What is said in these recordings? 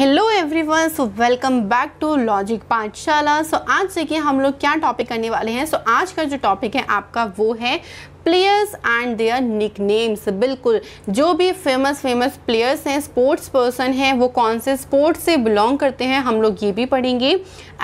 hello everyone so welcome back to logic Pathshala so आज देखिए हम लोग क्या टॉपिक करने वाले हैं सो so, आज का जो टॉपिक है आपका वो है players and their nick names बिल्कुल जो भी फेमस फेमस प्लेयर्स हैं स्पोर्ट्स पर्सन हैं वो कौन से स्पोर्ट्स से बिलोंग करते हैं हम लोग ये भी पढ़ेंगे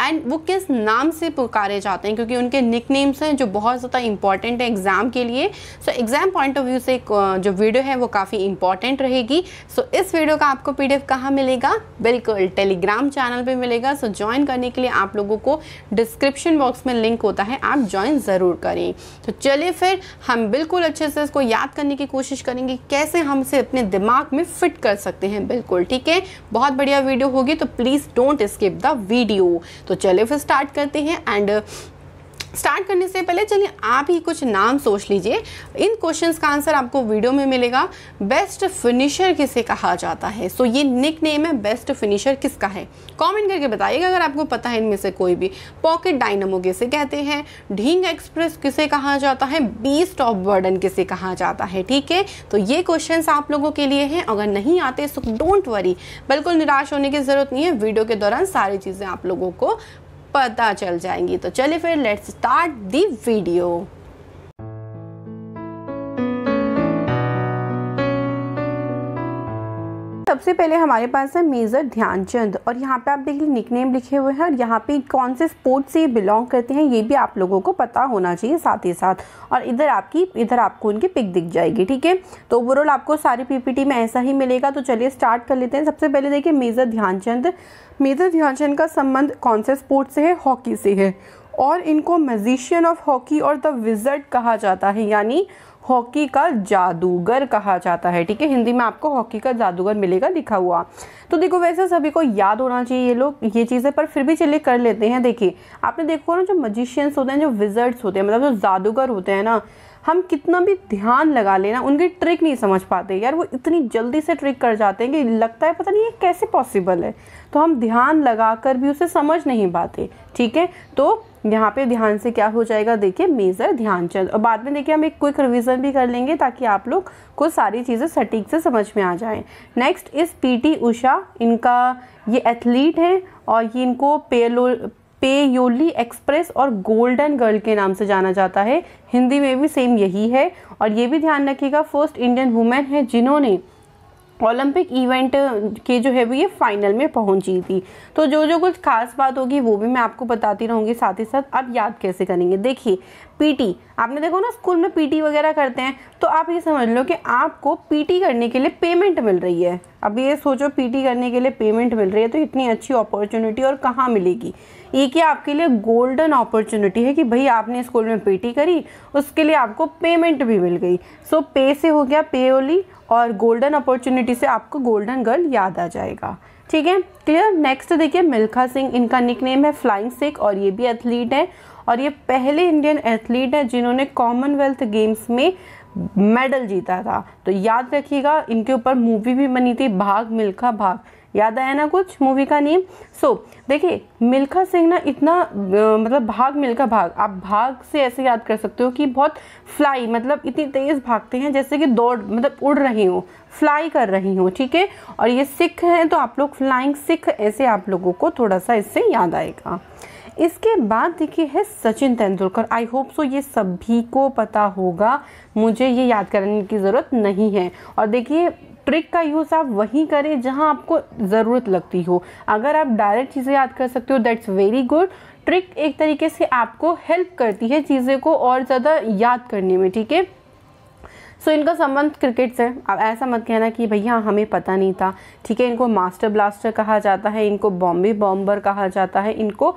एंड वो किस नाम से पुकारे जाते हैं क्योंकि उनके निक नेम्स हैं जो बहुत ज़्यादा इंपॉर्टेंट है एग्ज़ाम के लिए so exam point of view से जो वीडियो है वो काफ़ी इंपॉर्टेंट रहेगी सो so, इस वीडियो का आपको पी डी कहाँ मिलेगा बिल्कुल टेलीग्राम चैनल पर मिलेगा सो so, ज्वाइन करने के लिए आप लोगों को डिस्क्रिप्शन बॉक्स में लिंक होता है आप ज्वाइन ज़रूर करें तो so, चलिए फिर हम बिल्कुल अच्छे से इसको याद करने की कोशिश करेंगे कैसे हम इसे अपने दिमाग में फिट कर सकते हैं बिल्कुल ठीक है बहुत बढ़िया वीडियो होगी तो please don't skip the video तो चलिए फिर स्टार्ट करते हैं एंड स्टार्ट करने से पहले चलिए आप ही कुछ नाम सोच लीजिए इन क्वेश्चन का आंसर आपको वीडियो में मिलेगा बेस्ट फिनिशर किसे कहा जाता है सो so, ये निक नेम है बेस्ट फिनिशर किसका है कॉमेंट करके बताइएगा अगर आपको पता है इनमें से कोई भी पॉकेट डायनमो किसे कहते हैं ढींग एक्सप्रेस किसे कहा जाता है बीस्ट ऑफ बर्डन किसे कहा जाता है ठीक है तो ये क्वेश्चन आप लोगों के लिए हैं अगर नहीं आते सो डोंट वरी बिल्कुल निराश होने की ज़रूरत नहीं है वीडियो के दौरान सारी चीज़ें आप लोगों को पता चल जाएंगी तो चलिए फिर लेट्स स्टार्ट दी वीडियो सबसे पहले हमारे पास है मेजर ध्यानचंद और यहाँ पे आप देखिए निकनेम लिखे हुए हैं और यहाँ पे कौन से स्पोर्ट से बिलोंग करते हैं ये भी आप लोगों को पता होना चाहिए साथ ही साथ और इधर आपकी इधर आपको उनकी पिक दिख जाएगी ठीक है तो ओवरऑल आपको सारी पीपीटी में ऐसा ही मिलेगा तो चलिए स्टार्ट कर लेते हैं सबसे पहले देखिए मेजर ध्यानचंद मेजर ध्यानचंद का संबंध कौन से स्पोर्ट से है हॉकी से है और इनको मजिशियन ऑफ हॉकी और द विजर्ड कहा जाता है यानी हॉकी का जादूगर कहा जाता है ठीक है हिंदी में आपको हॉकी का जादूगर मिलेगा लिखा हुआ तो देखो वैसे सभी को याद होना चाहिए ये लोग ये चीज़ें पर फिर भी चलिए कर लेते हैं देखिए आपने देखो ना जो मजिशियंस होते हैं जो विजर्ट्स होते हैं मतलब जो जादूगर होते हैं ना हम कितना भी ध्यान लगा लेना उनकी ट्रिक नहीं समझ पाते यार वो इतनी जल्दी से ट्रिक कर जाते हैं कि लगता है पता नहीं ये कैसे पॉसिबल है तो हम ध्यान लगा कर भी उसे समझ नहीं पाते ठीक है तो यहाँ पे ध्यान से क्या हो जाएगा देखिए मेज़र ध्यानचंद और बाद में देखिए हम एक क्विक रिविजन भी कर लेंगे ताकि आप लोग को सारी चीज़ें सटीक से समझ में आ जाए नेक्स्ट इस टी उषा इनका ये एथलीट हैं और ये इनको पेलो पेयोली एक्सप्रेस और गोल्डन गर्ल के नाम से जाना जाता है हिंदी में भी सेम यही है और ये भी ध्यान रखिएगा फर्स्ट इंडियन वुमेन है जिन्होंने ओलंपिक इवेंट के जो है वो ये फाइनल में पहुंची थी तो जो जो कुछ खास बात होगी वो भी मैं आपको बताती रहूंगी साथ ही साथ आप याद कैसे करेंगे देखिए पीटी आपने देखो ना स्कूल में पीटी वगैरह करते हैं तो आप ये समझ लो कि आपको पीटी करने के लिए पेमेंट मिल रही है अब ये सोचो पीटी करने के लिए पेमेंट मिल रही है तो इतनी अच्छी अपॉर्चुनिटी और कहाँ मिलेगी ये कि आपके लिए गोल्डन अपॉर्चुनिटी है कि भाई आपने स्कूल में पेटी करी उसके लिए आपको पेमेंट भी मिल गई सो पे से हो गया पे ओली और गोल्डन अपॉर्चुनिटी से आपको गोल्डन गर्ल याद आ जाएगा ठीक है क्लियर नेक्स्ट देखिए मिल्खा सिंह इनका नेम है फ्लाइंग सिख और ये भी एथलीट है और ये पहले इंडियन एथलीट है जिन्होंने कॉमनवेल्थ गेम्स में मेडल जीता था तो याद रखिएगा इनके ऊपर मूवी भी बनी थी भाग मिल्खा भाग याद आया ना कुछ मूवी का नेम सो so, देखिए मिल्खा सिंह ना इतना मतलब भाग मिल्खा भाग आप भाग से ऐसे याद कर सकते हो कि बहुत फ्लाई मतलब इतनी तेज़ भागते हैं जैसे कि दौड़ मतलब उड़ रही हूँ फ्लाई कर रही हूँ ठीक है और ये सिख हैं तो आप लोग फ्लाइंग सिख ऐसे आप लोगों को थोड़ा सा इससे याद आएगा इसके बाद देखिए है Sachin Tendulkar I hope so ये सभी को पता होगा मुझे ये याद करने की ज़रूरत नहीं है और देखिए ट्रिक का यूज़ आप वहीं करें जहां आपको ज़रूरत लगती हो अगर आप डायरेक्ट चीज़ें याद कर सकते हो दैट्स वेरी गुड ट्रिक एक तरीके से आपको हेल्प करती है चीज़ें को और ज़्यादा याद करने में ठीक है सो so, इनका संबंध क्रिकेट से अब ऐसा मत कहना कि भैया हमें पता नहीं था ठीक है इनको मास्टर ब्लास्टर कहा जाता है इनको बॉम्बे बॉम्बर कहा जाता है इनको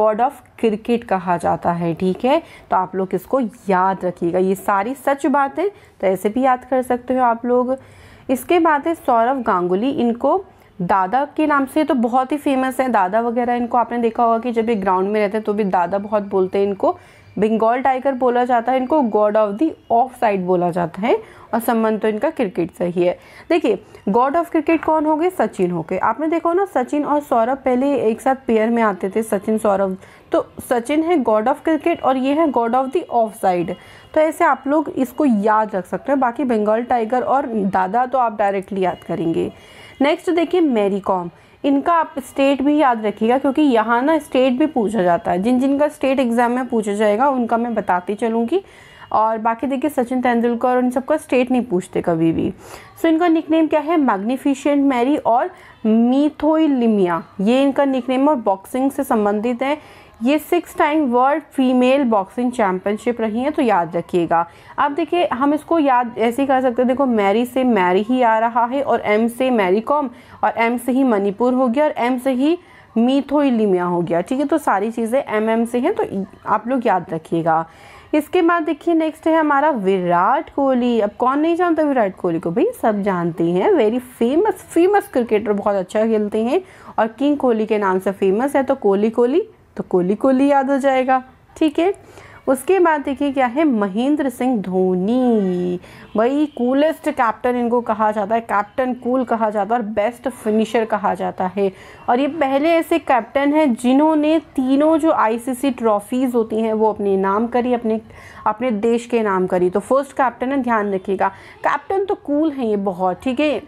गॉड ऑफ क्रिकेट कहा जाता है ठीक है तो आप लोग इसको याद रखिएगा ये सारी सच बातें तो ऐसे भी याद कर सकते हो आप लोग इसके बाद है सौरव गांगुली इनको दादा के नाम से तो बहुत ही फेमस है दादा वगैरह इनको आपने देखा होगा कि जब ये ग्राउंड में रहते हैं तो भी दादा बहुत बोलते हैं इनको बंगाल टाइगर बोला जाता है इनको god of the off side बोला जाता है और संबंध तो इनका क्रिकेट से ही है देखिए गॉड ऑफ क्रिकेट कौन हो गए सचिन हो गए आपने देखा ना सचिन और सौरभ पहले एक साथ पेयर में आते थे सचिन सौरभ तो सचिन है गॉड ऑफ क्रिकेट और ये है god of the off side तो ऐसे आप लोग इसको याद रख सकते हैं बाकी बंगाल टाइगर और दादा तो आप डायरेक्टली याद करेंगे नेक्स्ट देखिए मैरी कॉम इनका आप स्टेट भी याद रखिएगा क्योंकि यहाँ ना स्टेट भी पूछा जाता है जिन जिनका स्टेट एग्ज़ाम में पूछा जाएगा उनका मैं बताती चलूँगी और बाकी देखिए सचिन तेंदुलकर और इन सबका स्टेट नहीं पूछते कभी भी सो so, इनका निकनेम क्या है मैग्निफिशेंट मैरी और मीथोइलिमिया ये इनका निकनेम और बॉक्सिंग से संबंधित है ये six time world female boxing championship रही हैं तो याद रखिएगा अब देखिए हम इसको याद ऐसे ही कर सकते हैं देखो मैरी से मैरी ही आ रहा है और एम से मैरी कॉम और एम से ही मणिपुर हो गया और एम से ही इलिमिया हो गया ठीक है तो सारी चीज़ें एम एम से हैं तो आप लोग याद रखिएगा इसके बाद देखिए नेक्स्ट है हमारा विराट कोहली अब कौन नहीं जानता विराट कोहली को भाई सब जानते हैं वेरी फेमस फेमस क्रिकेटर बहुत अच्छा खेलते हैं और किंग कोहली के नाम से फेमस है तो कोहली कोहली तो कोहली कोहली याद हो जाएगा ठीक है उसके बाद देखिए क्या है महेंद्र सिंह धोनी भाई कूलेस्ट कैप्टन इनको कहा जाता है कैप्टन कूल कहा जाता है और बेस्ट फिनिशर कहा जाता है और ये पहले ऐसे कैप्टन हैं जिन्होंने तीनों जो आईसीसी ट्रॉफीज़ होती हैं वो अपने नाम करी अपने अपने देश के नाम करी तो फर्स्ट कैप्टन है ध्यान रखिएगा कैप्टन तो कूल हैं ये बहुत ठीक है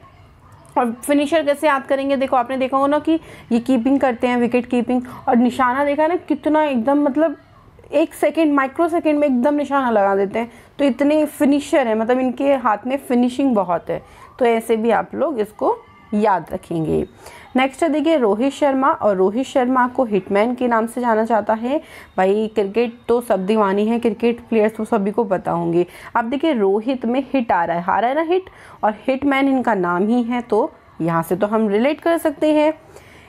और फिनिशर कैसे याद करेंगे देखो आपने देखा होगा ना कि ये कीपिंग करते हैं विकेट कीपिंग और निशाना देखा ना कितना एकदम मतलब एक सेकेंड माइक्रो सेकेंड में एकदम निशाना लगा देते हैं तो इतने फिनिशर हैं मतलब इनके हाथ में फिनिशिंग बहुत है तो ऐसे भी आप लोग इसको याद रखेंगे नेक्स्ट देखिए रोहित शर्मा और रोहित शर्मा को हिटमैन के नाम से जाना जाता है भाई क्रिकेट तो सब दीवानी है क्रिकेट प्लेयर्स तो सभी को पता होंगे अब देखिए रोहित में हिट आ रहा है आ रहा है ना हिट और हिटमैन इनका नाम ही है तो यहाँ से तो हम रिलेट कर सकते हैं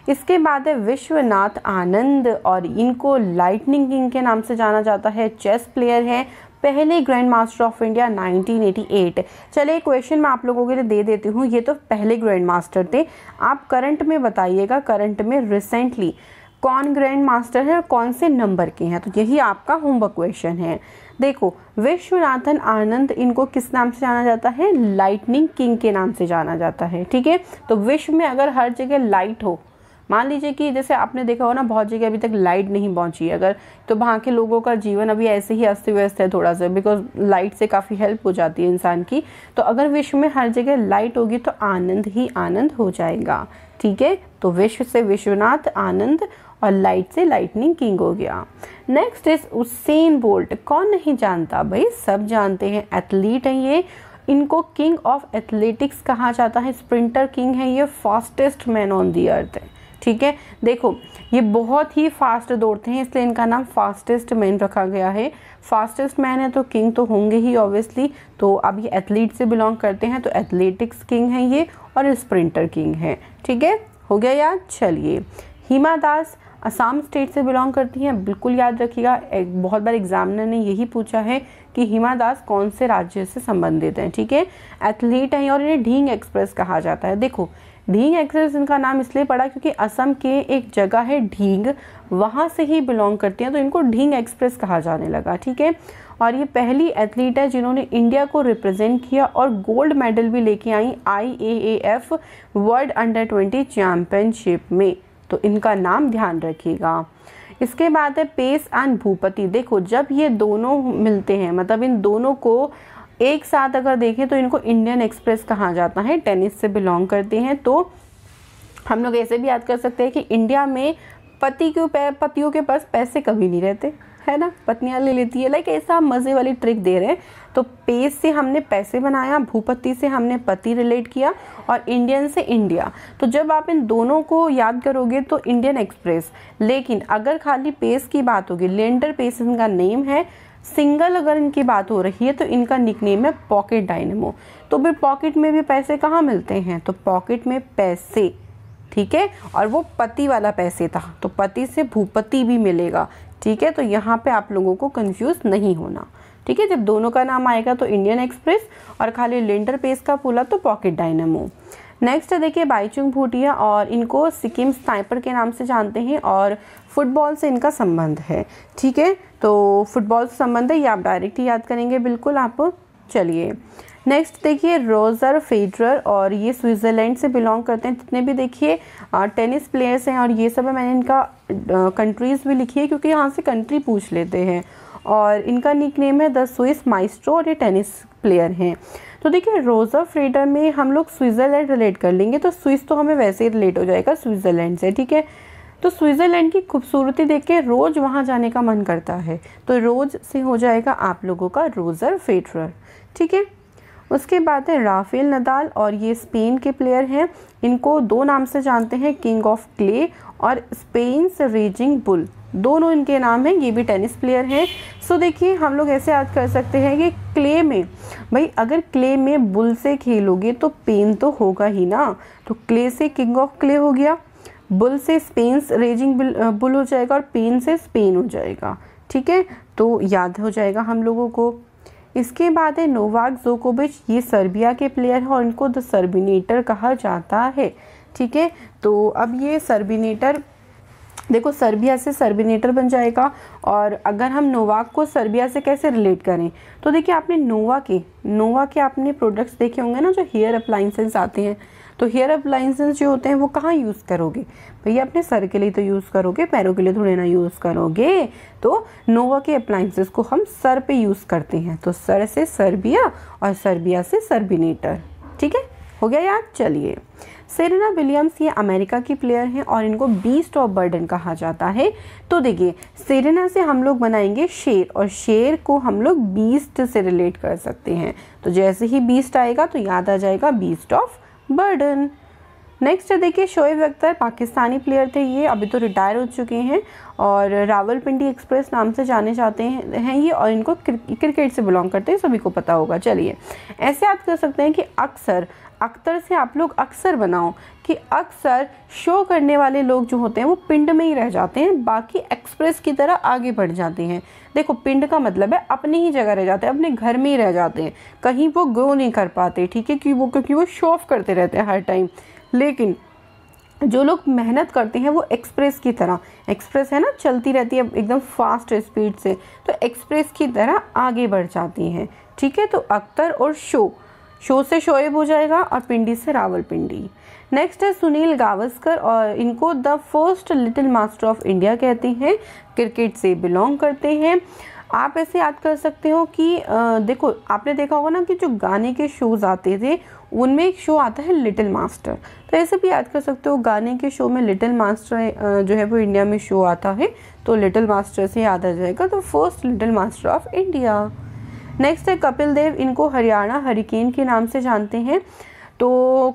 इसके बाद है विश्वनाथ आनंद और इनको लाइटनिंग किंग के नाम से जाना जाता है चेस प्लेयर हैं पहले ग्रैंड मास्टर ऑफ इंडिया 1988 चले क्वेश्चन मैं आप लोगों के लिए दे देती हूँ ये तो पहले ग्रैंड मास्टर थे आप करंट में बताइएगा करंट में रिसेंटली कौन ग्रैंड मास्टर है और कौन से नंबर के हैं तो यही आपका होमवर्क क्वेश्चन है देखो विश्वनाथन आनंद इनको किस नाम से जाना जाता है लाइटनिंग किंग के नाम से जाना जाता है ठीक है तो विश्व में अगर हर जगह लाइट हो मान लीजिए कि जैसे आपने देखा हो ना बहुत जगह अभी तक लाइट नहीं पहुंची अगर तो वहाँ के लोगों का जीवन अभी ऐसे ही अस्त व्यस्त है थोड़ा सा बिकॉज लाइट से काफ़ी हेल्प हो जाती है इंसान की तो अगर विश्व में हर जगह लाइट होगी तो आनंद ही आनंद हो जाएगा ठीक है तो विश्व से विश्वनाथ आनंद और लाइट से लाइटनिंग किंग हो गया नेक्स्ट इज उसेन बोल्ट कौन नहीं जानता भाई सब जानते हैं एथलीट हैं ये इनको किंग ऑफ एथलेटिक्स कहा जाता है स्प्रिंटर किंग है ये fastest man on the earth है ठीक है देखो ये बहुत ही फास्ट दौड़ते हैं इसलिए इनका नाम फास्टेस्ट मैन रखा गया है फास्टेस्ट मैन है तो किंग तो होंगे ही ऑब्वियसली तो अब ये एथलीट से बिलोंग करते हैं तो एथलेटिक्स किंग है ये और स्प्रिंटर किंग है ठीक है हो गया याद चलिए हिमा दास असम स्टेट से बिलोंग करती हैं बिल्कुल याद रखिएगा एक बहुत बार एग्जामिनर ने यही पूछा है कि हिमा दास कौन से राज्य से संबंधित हैं ठीक है एथलीट हैं और इन्हें ढींग एक्सप्रेस कहा जाता है देखो ढींग एक्सप्रेस इनका नाम इसलिए पड़ा क्योंकि असम के एक जगह है ढींग वहाँ से ही बिलोंग करती हैं तो इनको ढींग एक्सप्रेस कहा जाने लगा ठीक है और ये पहली एथलीट है जिन्होंने इंडिया को रिप्रेजेंट किया और गोल्ड मेडल भी लेके आई I A A F world under twenty championship में तो इनका नाम ध्यान रखिएगा इसके बाद है पेस एंड भूपति देखो जब ये दोनों मिलते हैं मतलब इन दोनों को एक साथ अगर देखें तो इनको इंडियन एक्सप्रेस कहा जाता है टेनिस से बिलोंग करते हैं तो हम लोग ऐसे भी याद कर सकते हैं कि इंडिया में पति के पतियों के पास पैसे कभी नहीं रहते है ना पत्नियाँ ले लेती है लाइक ऐसा मज़े वाली ट्रिक दे रहे हैं तो पेस से हमने पैसे बनाया भूपति से हमने पति रिलेट किया और इंडियन से इंडिया तो जब आप इन दोनों को याद करोगे तो इंडियन एक्सप्रेस लेकिन अगर खाली पेस की बात होगी लेंडर पेस इनका नेम है सिंगल अगर इनकी बात हो रही है तो इनका निकनेम है पॉकेट डायनेमो तो फिर पॉकेट में भी पैसे कहाँ मिलते हैं तो पॉकेट में पैसे ठीक है और वो पति वाला पैसे था तो पति से भूपति भी मिलेगा ठीक है तो यहाँ पे आप लोगों को कंफ्यूज नहीं होना ठीक है जब दोनों का नाम आएगा तो इंडियन एक्सप्रेस और खाली लेंडर पेस का पुला तो पॉकेट डायनेमो नेक्स्ट है देखिए बाईचुंग भूटिया और इनको सिक्किम स्नाइपर के नाम से जानते हैं और फुटबॉल से इनका संबंध है ठीक है तो फुटबॉल से संबंध है ये आप डायरेक्ट याद करेंगे बिल्कुल आप चलिए नेक्स्ट देखिए रोजर फेडरर और ये स्विट्ज़रलैंड से बिलोंग करते हैं जितने भी देखिए टेनिस प्लेयर्स हैं और ये सब है मैंने इनका कंट्रीज़ भी लिखी है क्योंकि यहाँ से कंट्री पूछ लेते हैं और इनका निकनेम नेम है द स्विस माइस्ट्रो और ये टेनिस प्लेयर हैं तो देखिए रोज़ ऑफ फ्रीडम में हम लोग स्विट्ज़रलैंड रिलेट कर लेंगे तो स्विस तो हमें वैसे ही रिलेट हो जाएगा स्विट्ज़रलैंड से ठीक है तो स्विट्ज़रलैंड की खूबसूरती देख के रोज़ वहाँ जाने का मन करता है तो रोज़ से हो जाएगा आप लोगों का रोज़र फेटरर ठीक है उसके बाद है राफेल नदाल और ये स्पेन के प्लेयर हैं इनको दो नाम से जानते हैं किंग ऑफ क्ले और स्पेन से रेजिंग बुल दोनों इनके नाम हैं ये भी टेनिस प्लेयर हैं सो देखिए हम लोग ऐसे याद कर सकते हैं कि क्ले में भाई अगर क्ले में बुल से खेलोगे तो पेन तो होगा ही ना तो क्ले से किंग ऑफ क्ले हो गया बुल से स्पेन रेजिंग बुल हो जाएगा और पेन से स्पेन हो जाएगा ठीक है तो याद हो जाएगा हम लोगों को इसके बाद है नोवाक जोकोविच ये सर्बिया के प्लेयर हैं और इनको द सर्बिनेटर कहा जाता है ठीक है तो अब ये सर्बिनेटर देखो सर्बिया से सर्बिनेटर बन जाएगा और अगर हम नोवाक को सर्बिया से कैसे रिलेट करें तो देखिए आपने नोवा के नोवा के आपने प्रोडक्ट्स देखे होंगे ना जो हेयर अप्लाइंसेंस आते हैं तो हेयर अप्लाइंसेंस जो होते हैं वो कहाँ यूज़ करोगे भैया अपने सर के लिए तो यूज़ करोगे पैरों के लिए थोड़े ना यूज़ करोगे तो नोवा के अप्लाइंसेस को हम सर पे यूज़ करते हैं तो सर से सर्बिया और सर्बिया से सर्बिनेटर ठीक है हो गया याद चलिए सेरेना विलियम्स ये अमेरिका की प्लेयर हैं और इनको बीस्ट ऑफ बर्डन कहा जाता है तो देखिए सेरेना से हम लोग बनाएंगे शेर और शेर को हम लोग बीस्ट से रिलेट कर सकते हैं तो जैसे ही बीस्ट आएगा तो याद आ जाएगा बीस्ट ऑफ बर्डन नेक्स्ट देखिए शोएब अख्तर पाकिस्तानी प्लेयर थे ये अभी तो रिटायर हो चुके हैं और रावलपिंडी एक्सप्रेस नाम से जाने जाते हैं ये और इनको क्रिकेट से बिलोंग करते हैं सभी को पता होगा चलिए ऐसे याद कर सकते हैं कि अक्सर अक्तर से आप लोग अक्सर बनाओ कि अक्सर शो करने वाले लोग जो होते हैं वो पिंड में ही रह जाते हैं बाकी एक्सप्रेस की तरह आगे बढ़ जाते हैं देखो पिंड का मतलब है अपनी ही जगह रह जाते हैं अपने घर में ही रह जाते हैं कहीं वो ग्रो नहीं कर पाते ठीक है कि वो क्योंकि वो शो ऑफ करते रहते हैं हर टाइम लेकिन जो लोग मेहनत करते हैं वो एक्सप्रेस की तरह एक्सप्रेस है ना चलती रहती है एकदम फास्ट स्पीड से तो एक्सप्रेस की तरह आगे बढ़ जाती हैं ठीक है तो अख्तर और शो शो से शोएब हो जाएगा और पिंडी से रावल पिंडी नेक्स्ट है सुनील गावस्कर और इनको the first little master of India कहते हैं क्रिकेट से बिलोंग करते हैं आप ऐसे याद कर सकते हो कि आ, देखो आपने देखा होगा ना कि जो गाने के शोज़ आते थे उनमें एक शो आता है लिटिल मास्टर तो ऐसे भी याद कर सकते हो गाने के शो में लिटिल मास्टर जो है वो इंडिया में शो आता है तो लिटिल मास्टर से याद आ जाएगा the first little master of India next है कपिल देव इनको हरियाणा हरिकेन के नाम से जानते हैं तो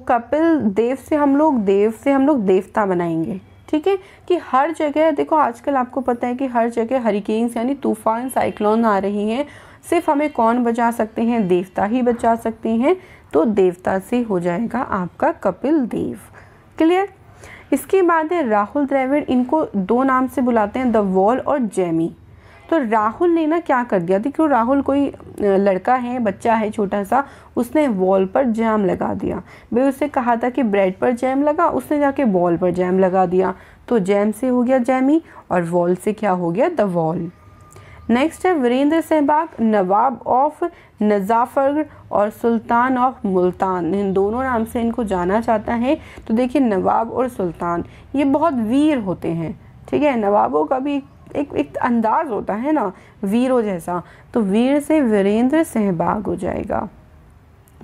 कपिल देव से हम लोग देव से हम लोग देवता बनाएंगे ठीक है कि हर जगह देखो आजकल आपको पता है कि हर जगह हरिकेन्स यानी तूफान साइक्लोन आ रही हैं सिर्फ हमें कौन बचा सकते हैं देवता ही बचा सकते हैं तो देवता से हो जाएगा आपका कपिल देव क्लियर इसके बाद है राहुल द्रविड़ इनको दो नाम से बुलाते हैं द वॉल और जैमी तो राहुल ने ना क्या कर दिया देखो राहुल कोई लड़का है बच्चा है छोटा सा उसने वॉल पर जैम लगा दिया भाई उससे कहा था कि ब्रेड पर जैम लगा उसने जाके वॉल पर जैम लगा दिया तो जैम से हो गया जैमी और वॉल से क्या हो गया द वॉल नेक्स्ट है वीरेंद्र सहबाग नवाब ऑफ नज़ाफ़र और सुल्तान ऑफ मुल्तान इन दोनों नाम से इनको जाना जाता है तो देखिए नवाब और सुल्तान ये बहुत वीर होते हैं ठीक है नवाबों का भी एक एक एक अंदाज होता है ना वीरों जैसा तो वीर से वीरेंद्र सहभाग हो जाएगा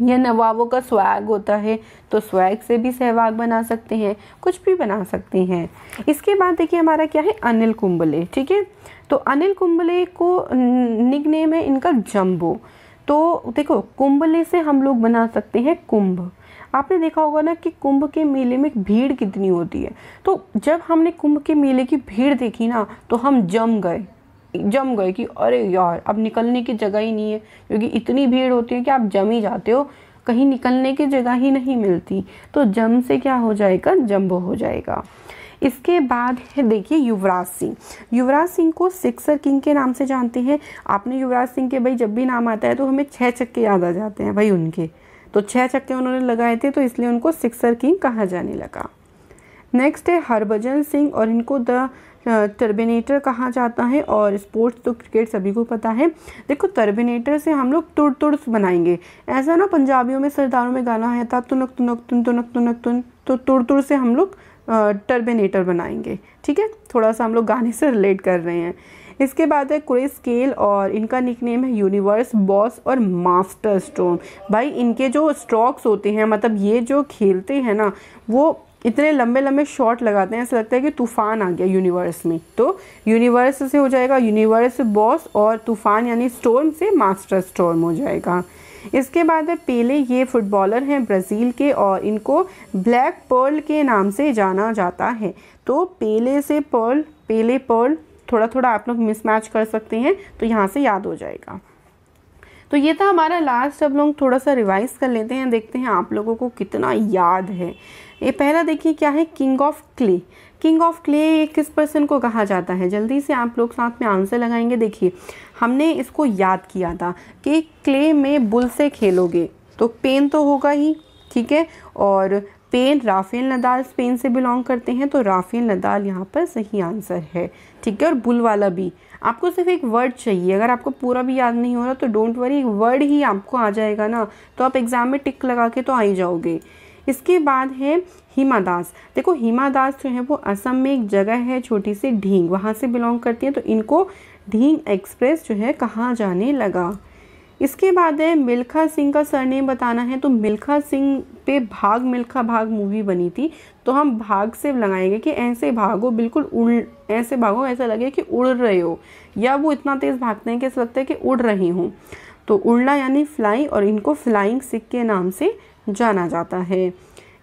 या नवाबों का स्वैग होता है तो स्वैग से भी सहभाग बना सकते हैं कुछ भी बना सकते हैं इसके बाद देखिए हमारा क्या है अनिल कुंबले ठीक है तो अनिल कुंबले को निक नेम है इनका जम्बो तो देखो कुंभले से हम लोग बना सकते हैं कुंभ आपने देखा होगा ना कि कुंभ के मेले में भीड़ कितनी होती है तो जब हमने कुंभ के मेले की भीड़ देखी ना तो हम जम गए जम गए कि अरे यार अब निकलने की जगह ही नहीं है क्योंकि इतनी भीड़ होती है कि आप जम ही जाते हो कहीं निकलने की जगह ही नहीं मिलती तो जम से क्या हो जाएगा जम्बो हो जाएगा इसके बाद है देखिए युवराज सिंह युवराज सिंह को सिक्सर किंग के नाम से जानते हैं आपने युवराज सिंह के भाई जब भी नाम आता है तो हमें छः छक्के याद आ जाते हैं भाई उनके तो छः छक्के उन्होंने लगाए थे तो इसलिए उनको सिक्सर किंग कहा जाने लगा नेक्स्ट है हरभजन सिंह और इनको द टर्बिनेटर कहा जाता है और स्पोर्ट्स तो क्रिकेट सभी को पता है देखो टर्बिनेटर से हम लोग तुड़ तुड़ बनाएंगे ऐसा ना पंजाबियों में सरदारों में गाना है था तुनक तुनक तुन तुनक तुनक तुन तो तुड़ तुड़ से हम लोग टर्मिनेटर बनाएंगे ठीक है थोड़ा सा हम लोग गाने से रिलेट कर रहे हैं इसके बाद है क्रे स्केल और इनका निकनेम है यूनिवर्स बॉस और मास्टर स्टोन भाई इनके जो स्ट्रोक्स होते हैं मतलब ये जो खेलते हैं ना वो इतने लंबे लंबे शॉट लगाते हैं ऐसा लगता है कि तूफ़ान आ गया यूनिवर्स में तो यूनिवर्स से हो जाएगा यूनिवर्स बॉस और तूफ़ान यानी स्टोर्म से मास्टर स्टोर्म हो जाएगा इसके बाद है पेले ये फुटबॉलर हैं ब्राज़ील के और इनको ब्लैक पर्ल के नाम से जाना जाता है तो पेले से पर्ल पेले पर्ल थोड़ा थोड़ा आप लोग मिसमैच कर सकते हैं तो यहाँ से याद हो जाएगा तो ये था हमारा लास्ट अब लोग थोड़ा सा रिवाइज कर लेते हैं देखते हैं आप लोगों को कितना याद है ये पहला देखिए क्या है king of clay king of clay किस पर्सन को कहा जाता है जल्दी से आप लोग साथ में आंसर लगाएंगे देखिए हमने इसको याद किया था कि क्ले में बुल से खेलोगे तो पेन तो होगा ही ठीक है और पेन राफेल नदाल स्पेन से बिलोंग करते हैं तो राफेल नदाल यहाँ पर सही आंसर है ठीक है और बुल वाला भी आपको सिर्फ एक वर्ड चाहिए अगर आपको पूरा भी याद नहीं हो रहा तो डोंट वरी एक वर्ड ही आपको आ जाएगा ना तो आप एग्ज़ाम में टिक लगा के तो आ ही जाओगे इसके बाद है हीमा दास देखो हीमा दास जो है वो असम में एक जगह है छोटी सी ढींग वहाँ से बिलोंग करती है तो इनको ढींग एक्सप्रेस जो है कहाँ जाने लगा इसके बाद है मिल्खा सिंह का सरनेम बताना है तो मिल्खा सिंह पे भाग मिल्खा भाग मूवी बनी थी तो हम भाग से लगाएंगे कि ऐसे भागो बिल्कुल उड़ ऐसे भागो ऐसा लगे कि उड़ रहे हो या वो इतना तेज़ भागते हैं कि ऐसा लगता है कि उड़ रही हूँ तो उड़ना यानी फ्लाई और इनको फ्लाइंग सिख के नाम से जाना जाता है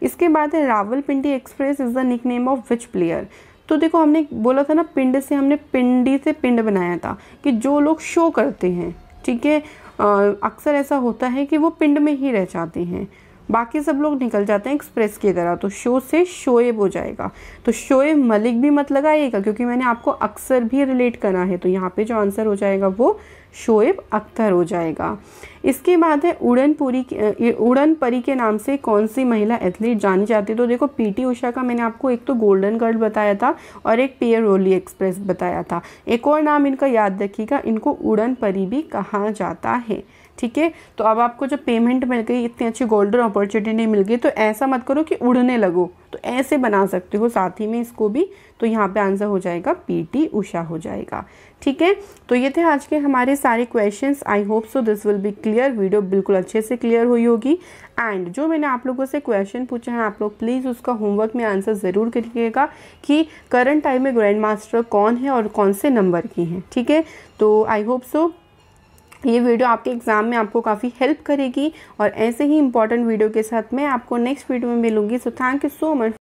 इसके बाद है Rawalpindi express is the nick name of which player तो देखो हमने बोला था ना पिंड से हमने पिंडी से पिंड बनाया था कि जो लोग शो करते हैं ठीक है अक्सर ऐसा होता है कि वो पिंड में ही रह जाते हैं बाकी सब लोग निकल जाते हैं एक्सप्रेस की तरह तो शो से शोएब हो जाएगा तो शोएब मलिक भी मत लगाइएगा क्योंकि मैंने आपको अक्सर भी रिलेट करा है तो यहाँ पे जो आंसर हो जाएगा वो शोएब अख्तर हो जाएगा इसके बाद है उड़न पूरी उड़न परी के नाम से कौन सी महिला एथलीट जानी जाती है तो देखो पीटी उषा का मैंने आपको एक तो गोल्डन गर्ल बताया था और एक पेयर रोली एक्सप्रेस बताया था एक और नाम इनका याद रखिएगा इनको उड़न परी भी कहा जाता है ठीक है तो अब आपको जो पेमेंट मिल गई इतनी अच्छी गोल्डन अपॉर्चुनिटी मिल गई तो ऐसा मत करो कि उड़ने लगो तो ऐसे बना सकते हो साथ ही में इसको भी तो यहाँ पे आंसर हो जाएगा पीटी उषा हो जाएगा ठीक है तो ये थे आज के हमारे सारे questions I hope so this will be clear video बिल्कुल अच्छे से क्लियर हुई होगी एंड जो मैंने आप लोगों से क्वेश्चन पूछा है आप लोग प्लीज़ उसका होमवर्क में आंसर ज़रूर करिएगा कि करंट टाइम में ग्रैंड मास्टर कौन है और कौन से नंबर की हैं ठीक है तो आई होप सो ये वीडियो आपके एग्ज़ाम में आपको काफ़ी हेल्प करेगी और ऐसे ही इंपॉर्टेंट वीडियो के साथ मैं आपको नेक्स्ट वीडियो में मिलूंगी so thank you so much